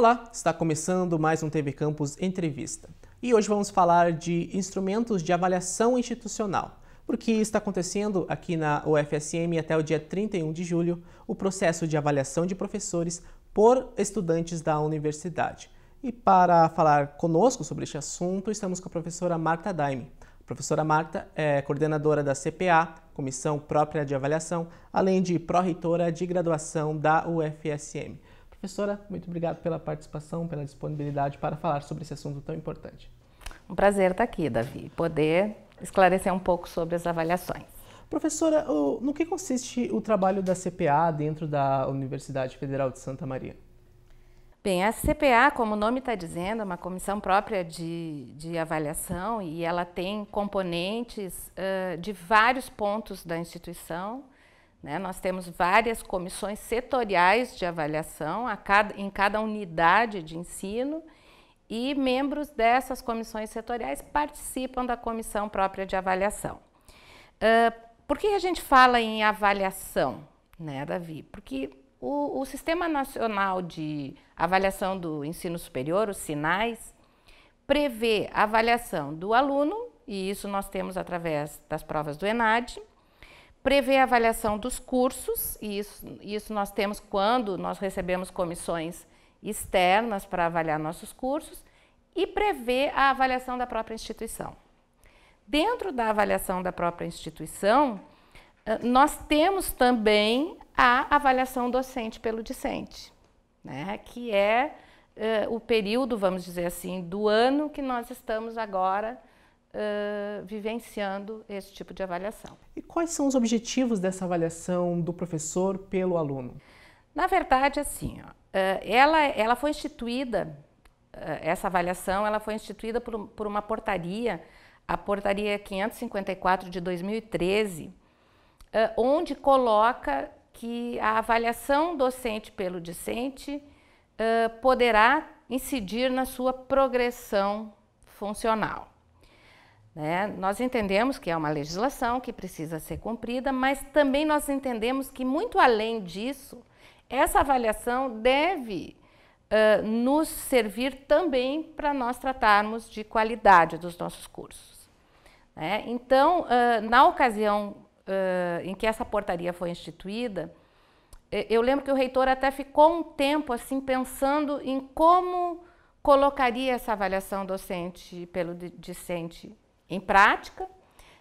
Olá, está começando mais um TV Campus Entrevista. E hoje vamos falar de instrumentos de avaliação institucional, porque está acontecendo aqui na UFSM até o dia 31 de julho o processo de avaliação de professores por estudantes da universidade. E para falar conosco sobre este assunto, estamos com a professora Marta Daime. A professora Marta é coordenadora da CPA, Comissão Própria de Avaliação, além de pró-reitora de graduação da UFSM. Professora, muito obrigado pela participação, pela disponibilidade para falar sobre esse assunto tão importante. Um prazer estar aqui, Davi, poder esclarecer um pouco sobre as avaliações. Professora, no que consiste o trabalho da CPA dentro da Universidade Federal de Santa Maria? Bem, a CPA, como o nome está dizendo, é uma comissão própria de, de avaliação e ela tem componentes uh, de vários pontos da instituição né? Nós temos várias comissões setoriais de avaliação cada, em cada unidade de ensino e membros dessas comissões setoriais participam da comissão própria de avaliação. Uh, por que a gente fala em avaliação, né, Davi? Porque o, o Sistema Nacional de Avaliação do Ensino Superior, os SINAIS, prevê a avaliação do aluno, e isso nós temos através das provas do ENAD, prevê a avaliação dos cursos, e isso, isso nós temos quando nós recebemos comissões externas para avaliar nossos cursos, e prevê a avaliação da própria instituição. Dentro da avaliação da própria instituição, nós temos também a avaliação docente pelo discente, né? que é uh, o período, vamos dizer assim, do ano que nós estamos agora uh, vivenciando esse tipo de avaliação. E quais são os objetivos dessa avaliação do professor pelo aluno? Na verdade, assim, ó, ela, ela foi instituída, essa avaliação, ela foi instituída por, por uma portaria, a portaria 554 de 2013, onde coloca que a avaliação docente pelo discente poderá incidir na sua progressão funcional. Né? Nós entendemos que é uma legislação que precisa ser cumprida, mas também nós entendemos que, muito além disso, essa avaliação deve uh, nos servir também para nós tratarmos de qualidade dos nossos cursos. Né? Então, uh, na ocasião uh, em que essa portaria foi instituída, eu lembro que o reitor até ficou um tempo assim pensando em como colocaria essa avaliação docente pelo discente em prática.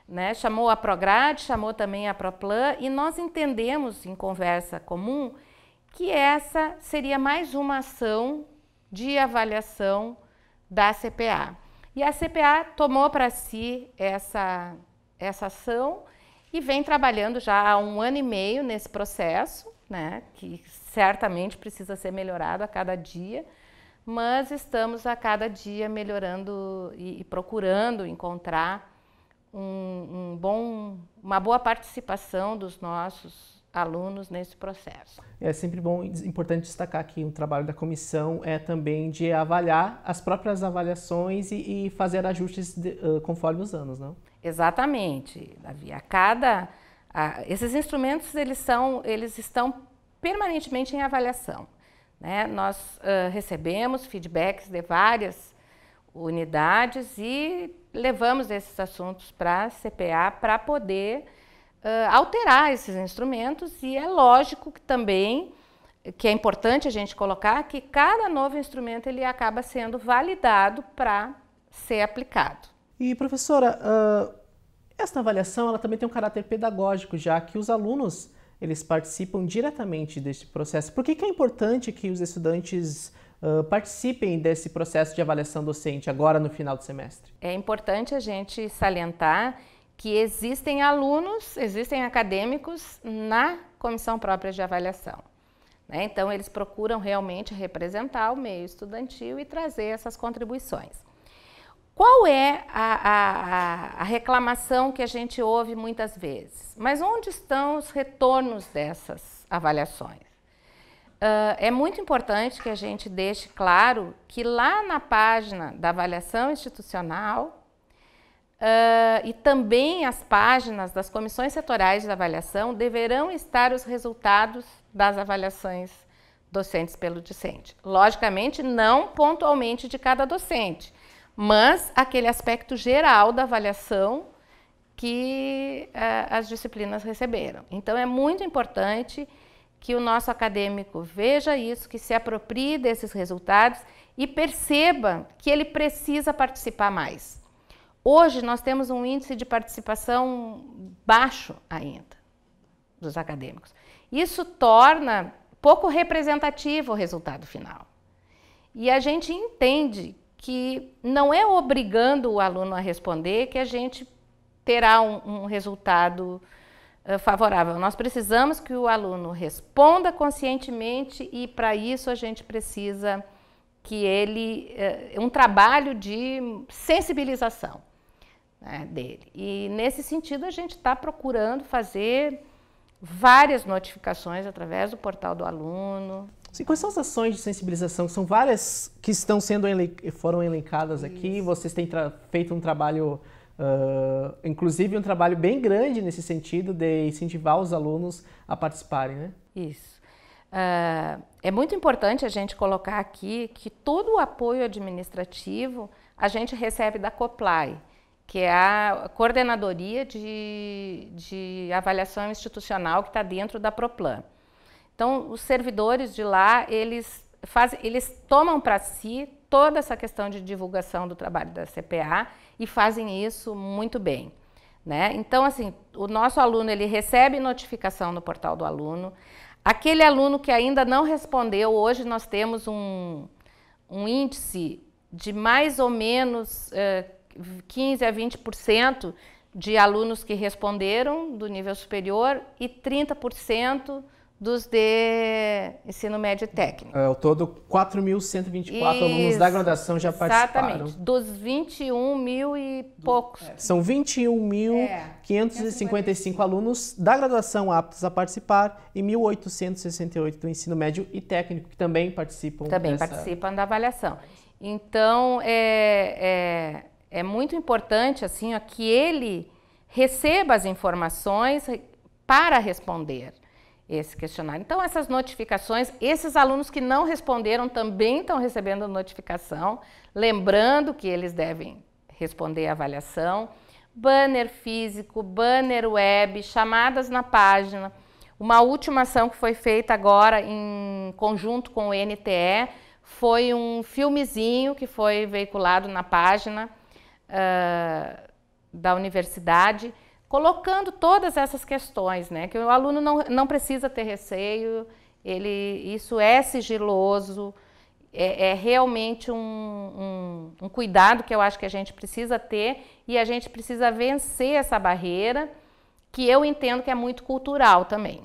Né? Chamou a Prograde, chamou também a Proplan e nós entendemos em conversa comum que essa seria mais uma ação de avaliação da CPA. E a CPA tomou para si essa, essa ação e vem trabalhando já há um ano e meio nesse processo, né, que certamente precisa ser melhorado a cada dia mas estamos a cada dia melhorando e, e procurando encontrar um, um bom, uma boa participação dos nossos alunos nesse processo. É sempre bom e importante destacar que o trabalho da comissão é também de avaliar as próprias avaliações e, e fazer ajustes de, uh, conforme os anos, não? Exatamente, Davi. A cada esses instrumentos eles são eles estão permanentemente em avaliação. Né? Nós uh, recebemos feedbacks de várias unidades e levamos esses assuntos para a CPA para poder uh, alterar esses instrumentos e é lógico que também que é importante a gente colocar que cada novo instrumento ele acaba sendo validado para ser aplicado. E professora, uh, esta avaliação ela também tem um caráter pedagógico, já que os alunos eles participam diretamente deste processo. Por que, que é importante que os estudantes uh, participem desse processo de avaliação docente agora no final do semestre? É importante a gente salientar que existem alunos, existem acadêmicos na comissão própria de avaliação. Né? Então, eles procuram realmente representar o meio estudantil e trazer essas contribuições. Qual é a, a, a, reclamação que a gente ouve muitas vezes? Mas onde estão os retornos dessas avaliações? Uh, é muito importante que a gente deixe claro que lá na página da avaliação institucional uh, e também as páginas das comissões setoriais de avaliação deverão estar os resultados das avaliações docentes pelo discente. Logicamente, não pontualmente de cada docente mas aquele aspecto geral da avaliação que uh, as disciplinas receberam. Então, é muito importante que o nosso acadêmico veja isso, que se aproprie desses resultados e perceba que ele precisa participar mais. Hoje nós temos um índice de participação baixo ainda dos acadêmicos. Isso torna pouco representativo o resultado final. E a gente entende que não é obrigando o aluno a responder que a gente terá um, um resultado eh, favorável. Nós precisamos que o aluno responda conscientemente e para isso a gente precisa que ele eh, um trabalho de sensibilização né, dele. E nesse sentido a gente está procurando fazer várias notificações através do portal do aluno, Sim, quais são as ações de sensibilização? São várias que estão sendo foram elencadas aqui. Vocês têm feito um trabalho, uh, inclusive um trabalho bem grande nesse sentido de incentivar os alunos a participarem, né? Isso. Uh, é muito importante a gente colocar aqui que todo o apoio administrativo a gente recebe da COPLAI, que é a coordenadoria de, de avaliação institucional que está dentro da PROPLAN. Então, os servidores de lá, eles, eles tomam para si toda essa questão de divulgação do trabalho da CPA e fazem isso muito bem. Né? Então, assim, o nosso aluno ele recebe notificação no portal do aluno. Aquele aluno que ainda não respondeu, hoje nós temos um, um índice de mais ou menos 15 eh, a 20% de alunos que responderam do nível superior e 30% dos de ensino médio técnico. É, o todo, 4.124 alunos da graduação já participaram. Exatamente, dos 21 mil e poucos. É. São 21.555 é. é alunos da graduação aptos a participar e 1.868 do ensino médio e técnico que também participam. Também dessa... participam da avaliação. Então, é, é, é muito importante assim, ó, que ele receba as informações para responder esse questionário. Então, essas notificações, esses alunos que não responderam também estão recebendo notificação, lembrando que eles devem responder a avaliação. Banner físico, banner web, chamadas na página. Uma última ação que foi feita agora em conjunto com o NTE foi um filmezinho que foi veiculado na página uh, da universidade colocando todas essas questões, né? Que o aluno não, não precisa ter receio, ele, isso é sigiloso, é, é realmente um, um, um, cuidado que eu acho que a gente precisa ter e a gente precisa vencer essa barreira, que eu entendo que é muito cultural também.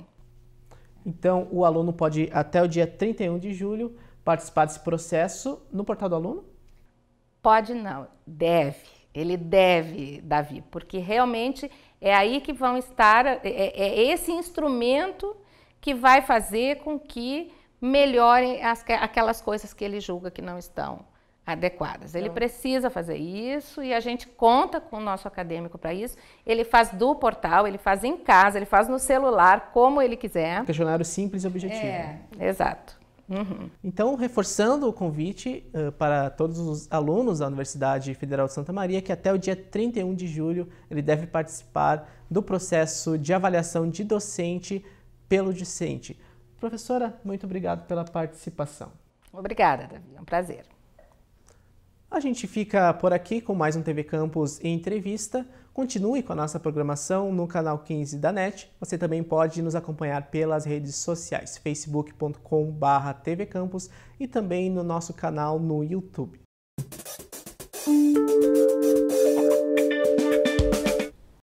Então, o aluno pode, até o dia 31 de julho, participar desse processo no portal do aluno? Pode não, deve. Ele deve, Davi, porque realmente é aí que vão estar, é, é, é esse instrumento que vai fazer com que melhorem as, aquelas coisas que ele julga que não estão adequadas. Ele então. precisa fazer isso e a gente conta com o nosso acadêmico para isso. Ele faz do portal, ele faz em casa, ele faz no celular, como ele quiser. Um questionário simples e objetivo. É, exato. Uhum. Então, reforçando o convite uh, para todos os alunos da Universidade Federal de Santa Maria, que até o dia 31 de julho ele deve participar do processo de avaliação de docente pelo discente. Professora, muito obrigado pela participação. Obrigada, Davi. É um prazer. A gente fica por aqui com mais um TV Campus em entrevista. Continue com a nossa programação no canal 15 da NET. Você também pode nos acompanhar pelas redes sociais facebook.com/tvcampus e também no nosso canal no YouTube.